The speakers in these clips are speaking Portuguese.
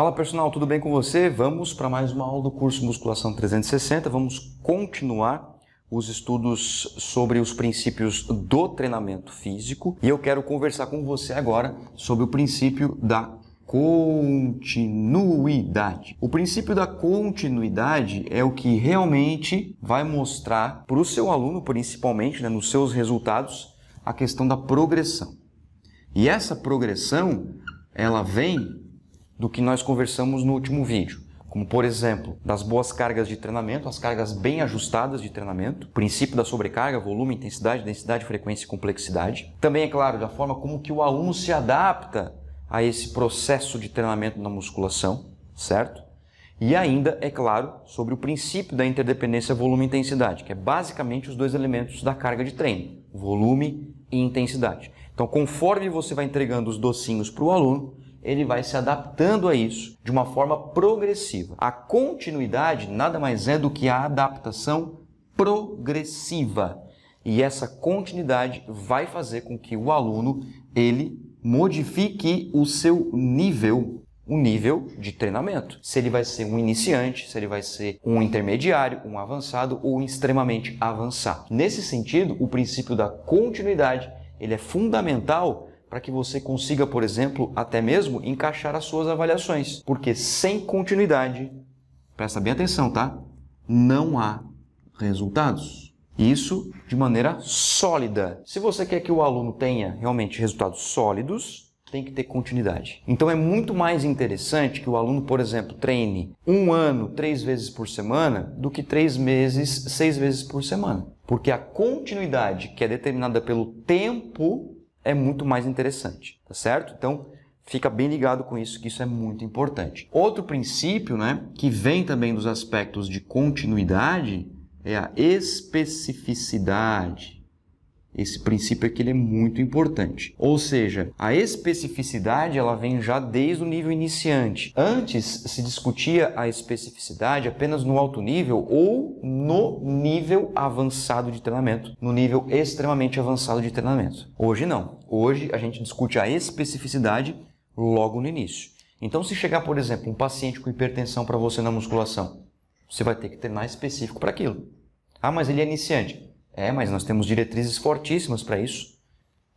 Fala personal, tudo bem com você? Vamos para mais uma aula do curso Musculação 360. Vamos continuar os estudos sobre os princípios do treinamento físico e eu quero conversar com você agora sobre o princípio da continuidade. O princípio da continuidade é o que realmente vai mostrar para o seu aluno, principalmente né, nos seus resultados, a questão da progressão. E essa progressão ela vem do que nós conversamos no último vídeo como por exemplo, das boas cargas de treinamento, as cargas bem ajustadas de treinamento, princípio da sobrecarga, volume, intensidade, densidade, frequência e complexidade. Também, é claro, da forma como que o aluno se adapta a esse processo de treinamento na musculação, certo? E ainda, é claro, sobre o princípio da interdependência volume-intensidade, que é basicamente os dois elementos da carga de treino, volume e intensidade. Então, conforme você vai entregando os docinhos para o aluno, ele vai se adaptando a isso de uma forma progressiva. A continuidade nada mais é do que a adaptação progressiva. E essa continuidade vai fazer com que o aluno ele modifique o seu nível, o nível de treinamento. Se ele vai ser um iniciante, se ele vai ser um intermediário, um avançado ou um extremamente avançado. Nesse sentido, o princípio da continuidade ele é fundamental para que você consiga, por exemplo, até mesmo encaixar as suas avaliações. Porque sem continuidade, presta bem atenção, tá? Não há resultados. Isso de maneira sólida. Se você quer que o aluno tenha realmente resultados sólidos, tem que ter continuidade. Então é muito mais interessante que o aluno, por exemplo, treine um ano três vezes por semana do que três meses seis vezes por semana. Porque a continuidade que é determinada pelo tempo é muito mais interessante, tá certo? Então, fica bem ligado com isso, que isso é muito importante. Outro princípio, né, que vem também dos aspectos de continuidade é a especificidade. Esse princípio aqui ele é muito importante. Ou seja, a especificidade ela vem já desde o nível iniciante. Antes se discutia a especificidade apenas no alto nível ou no nível avançado de treinamento, no nível extremamente avançado de treinamento. Hoje não. Hoje a gente discute a especificidade logo no início. Então, se chegar, por exemplo, um paciente com hipertensão para você na musculação, você vai ter que treinar específico para aquilo. Ah, mas ele é iniciante é, mas nós temos diretrizes fortíssimas para isso,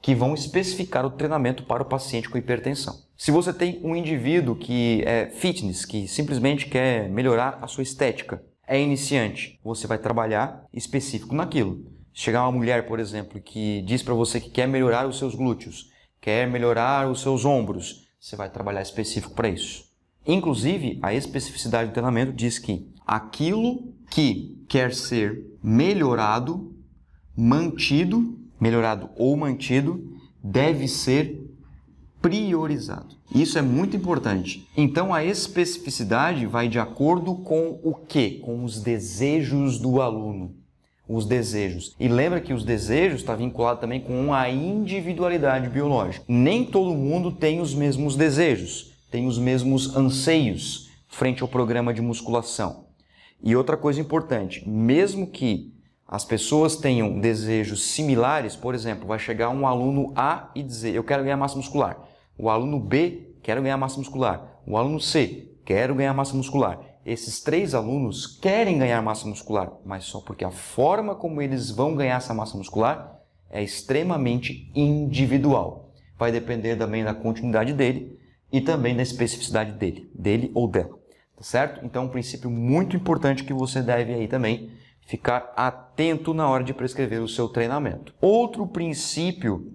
que vão especificar o treinamento para o paciente com hipertensão. Se você tem um indivíduo que é fitness, que simplesmente quer melhorar a sua estética, é iniciante, você vai trabalhar específico naquilo. Chegar uma mulher, por exemplo, que diz para você que quer melhorar os seus glúteos, quer melhorar os seus ombros, você vai trabalhar específico para isso. Inclusive, a especificidade do treinamento diz que aquilo que quer ser melhorado mantido, melhorado ou mantido, deve ser priorizado. Isso é muito importante. Então a especificidade vai de acordo com o que? Com os desejos do aluno. Os desejos. E lembra que os desejos está vinculado também com a individualidade biológica. Nem todo mundo tem os mesmos desejos, tem os mesmos anseios frente ao programa de musculação. E outra coisa importante, mesmo que as pessoas tenham desejos similares, por exemplo, vai chegar um aluno A e dizer: Eu quero ganhar massa muscular. O aluno B, quero ganhar massa muscular. O aluno C, quero ganhar massa muscular. Esses três alunos querem ganhar massa muscular, mas só porque a forma como eles vão ganhar essa massa muscular é extremamente individual. Vai depender também da continuidade dele e também da especificidade dele, dele ou dela. Tá certo? Então, um princípio muito importante que você deve aí também ficar atento na hora de prescrever o seu treinamento. Outro princípio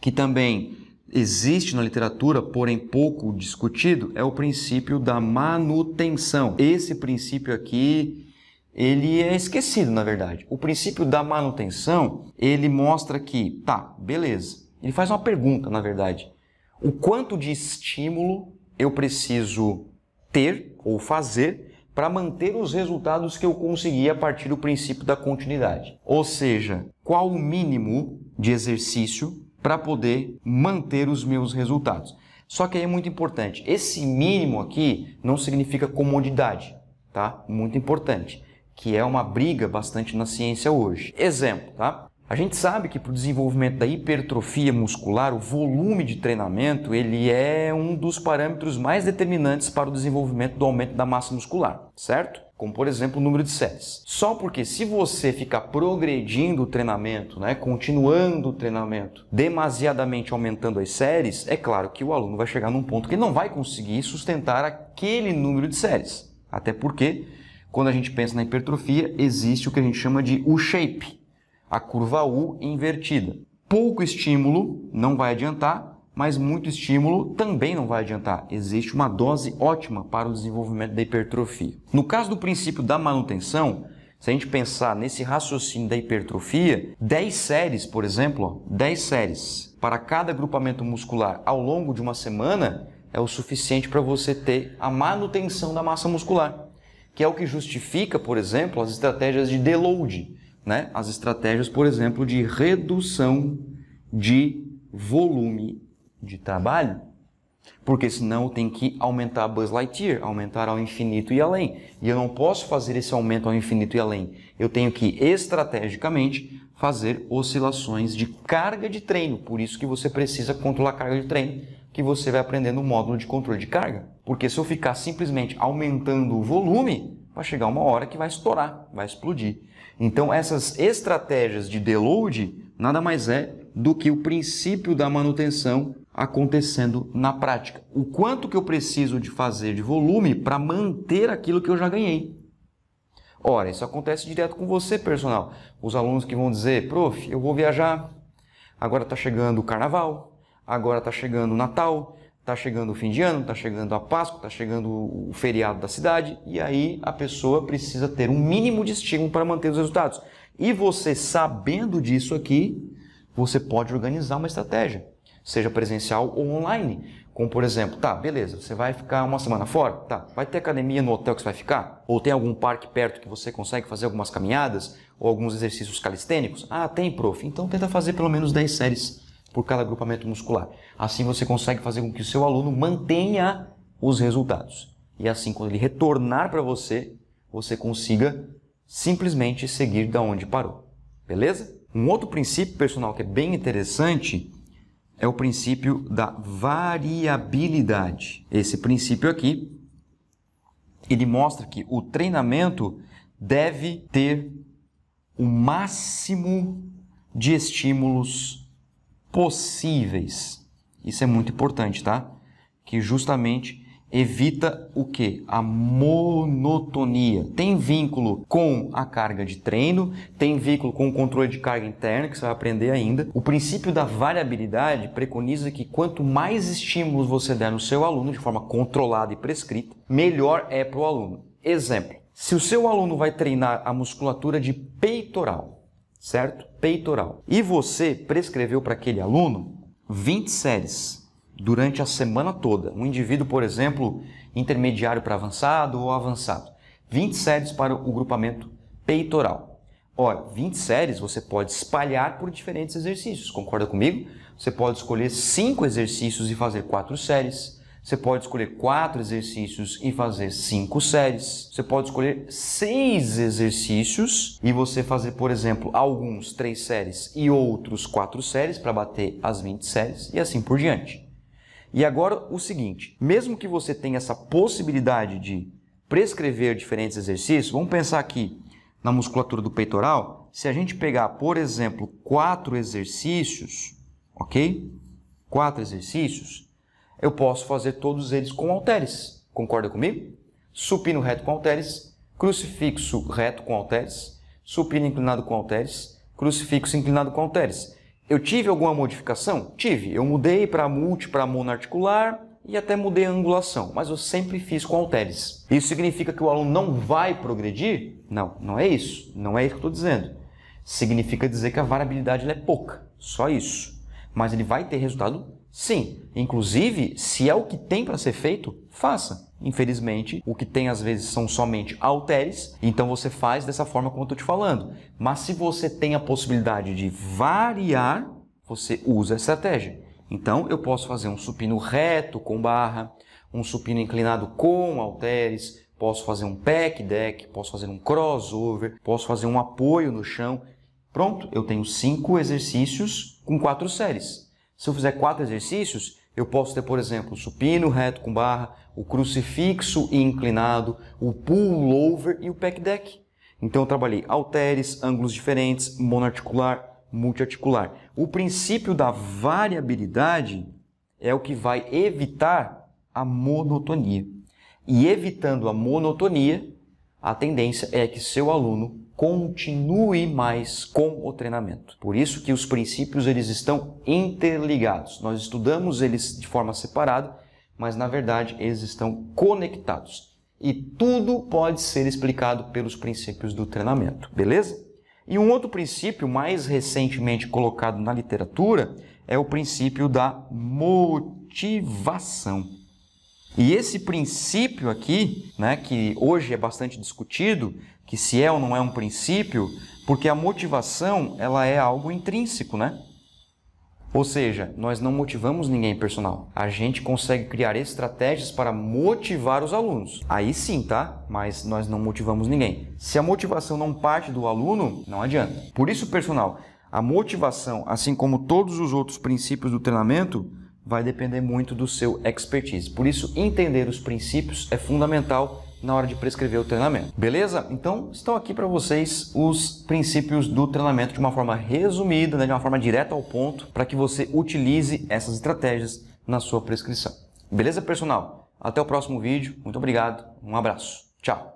que também existe na literatura, porém pouco discutido, é o princípio da manutenção. Esse princípio aqui, ele é esquecido, na verdade. O princípio da manutenção, ele mostra que, tá, beleza. Ele faz uma pergunta, na verdade. O quanto de estímulo eu preciso ter ou fazer para manter os resultados que eu consegui a partir do princípio da continuidade. Ou seja, qual o mínimo de exercício para poder manter os meus resultados. Só que aí é muito importante, esse mínimo aqui não significa comodidade, tá? Muito importante, que é uma briga bastante na ciência hoje. Exemplo, tá? A gente sabe que para o desenvolvimento da hipertrofia muscular, o volume de treinamento ele é um dos parâmetros mais determinantes para o desenvolvimento do aumento da massa muscular, certo? Como por exemplo o número de séries. Só porque se você ficar progredindo o treinamento, né, continuando o treinamento, demasiadamente aumentando as séries, é claro que o aluno vai chegar num ponto que ele não vai conseguir sustentar aquele número de séries. Até porque quando a gente pensa na hipertrofia, existe o que a gente chama de U-shape, a curva U invertida. Pouco estímulo não vai adiantar, mas muito estímulo também não vai adiantar. Existe uma dose ótima para o desenvolvimento da hipertrofia. No caso do princípio da manutenção, se a gente pensar nesse raciocínio da hipertrofia, 10 séries, por exemplo, 10 séries para cada agrupamento muscular ao longo de uma semana é o suficiente para você ter a manutenção da massa muscular, que é o que justifica, por exemplo, as estratégias de deload né, as estratégias, por exemplo, de redução de volume de trabalho, porque senão eu tenho que aumentar a Buzz Lightyear, aumentar ao infinito e além. E eu não posso fazer esse aumento ao infinito e além. Eu tenho que estrategicamente fazer oscilações de carga de treino. Por isso que você precisa controlar a carga de treino, que você vai aprender no módulo de controle de carga. Porque se eu ficar simplesmente aumentando o volume, vai chegar uma hora que vai estourar, vai explodir. Então, essas estratégias de deload nada mais é do que o princípio da manutenção acontecendo na prática. O quanto que eu preciso de fazer de volume para manter aquilo que eu já ganhei. Ora, isso acontece direto com você, personal. Os alunos que vão dizer, prof, eu vou viajar, agora está chegando o carnaval, agora está chegando o Natal, Está chegando o fim de ano, está chegando a Páscoa, está chegando o feriado da cidade, e aí a pessoa precisa ter um mínimo de estímulo para manter os resultados. E você, sabendo disso aqui, você pode organizar uma estratégia, seja presencial ou online. Como, por exemplo, tá, beleza, você vai ficar uma semana fora? Tá, vai ter academia no hotel que você vai ficar? Ou tem algum parque perto que você consegue fazer algumas caminhadas ou alguns exercícios calistênicos? Ah, tem, prof. Então tenta fazer pelo menos 10 séries por cada agrupamento muscular. Assim você consegue fazer com que o seu aluno mantenha os resultados. E assim, quando ele retornar para você, você consiga simplesmente seguir da onde parou. Beleza? Um outro princípio personal que é bem interessante é o princípio da variabilidade. Esse princípio aqui, ele mostra que o treinamento deve ter o máximo de estímulos possíveis. Isso é muito importante, tá? Que justamente evita o que? A monotonia. Tem vínculo com a carga de treino, tem vínculo com o controle de carga interna, que você vai aprender ainda. O princípio da variabilidade preconiza que quanto mais estímulos você der no seu aluno, de forma controlada e prescrita, melhor é para o aluno. Exemplo, se o seu aluno vai treinar a musculatura de peitoral, certo? Peitoral. E você prescreveu para aquele aluno 20 séries durante a semana toda. Um indivíduo, por exemplo, intermediário para avançado ou avançado. 20 séries para o grupamento peitoral. Olha, 20 séries você pode espalhar por diferentes exercícios, concorda comigo? Você pode escolher 5 exercícios e fazer 4 séries, você pode escolher quatro exercícios e fazer cinco séries. Você pode escolher seis exercícios e você fazer, por exemplo, alguns três séries e outros quatro séries para bater as 20 séries e assim por diante. E agora o seguinte: mesmo que você tenha essa possibilidade de prescrever diferentes exercícios, vamos pensar aqui na musculatura do peitoral. Se a gente pegar, por exemplo, quatro exercícios, ok? Quatro exercícios, eu posso fazer todos eles com halteres. Concorda comigo? Supino reto com halteres, crucifixo reto com halteres, supino inclinado com halteres, crucifixo inclinado com halteres. Eu tive alguma modificação? Tive. Eu mudei para multi, para articular e até mudei a angulação, mas eu sempre fiz com halteres. Isso significa que o aluno não vai progredir? Não, não é isso. Não é isso que eu estou dizendo. Significa dizer que a variabilidade é pouca, só isso. Mas ele vai ter resultado Sim, inclusive, se é o que tem para ser feito, faça. Infelizmente, o que tem às vezes são somente alteres, então você faz dessa forma como eu estou te falando. Mas se você tem a possibilidade de variar, você usa a estratégia. Então, eu posso fazer um supino reto com barra, um supino inclinado com alteres, posso fazer um pack deck, posso fazer um crossover, posso fazer um apoio no chão. Pronto, eu tenho cinco exercícios com quatro séries. Se eu fizer quatro exercícios, eu posso ter, por exemplo, o supino reto com barra, o crucifixo inclinado, o pullover e o pec deck. Então eu trabalhei halteres, ângulos diferentes, monoarticular, multiarticular. O princípio da variabilidade é o que vai evitar a monotonia. E evitando a monotonia, a tendência é que seu aluno continue mais com o treinamento. Por isso que os princípios eles estão interligados. Nós estudamos eles de forma separada, mas na verdade eles estão conectados. E tudo pode ser explicado pelos princípios do treinamento, beleza? E um outro princípio mais recentemente colocado na literatura é o princípio da motivação. E esse princípio aqui, né, que hoje é bastante discutido, que se é ou não é um princípio, porque a motivação ela é algo intrínseco, né? Ou seja, nós não motivamos ninguém personal. A gente consegue criar estratégias para motivar os alunos. Aí sim, tá? Mas nós não motivamos ninguém. Se a motivação não parte do aluno, não adianta. Por isso, personal, a motivação, assim como todos os outros princípios do treinamento, vai depender muito do seu expertise. Por isso, entender os princípios é fundamental na hora de prescrever o treinamento. Beleza? Então, estão aqui para vocês os princípios do treinamento de uma forma resumida, né, de uma forma direta ao ponto, para que você utilize essas estratégias na sua prescrição. Beleza, personal? Até o próximo vídeo. Muito obrigado. Um abraço. Tchau.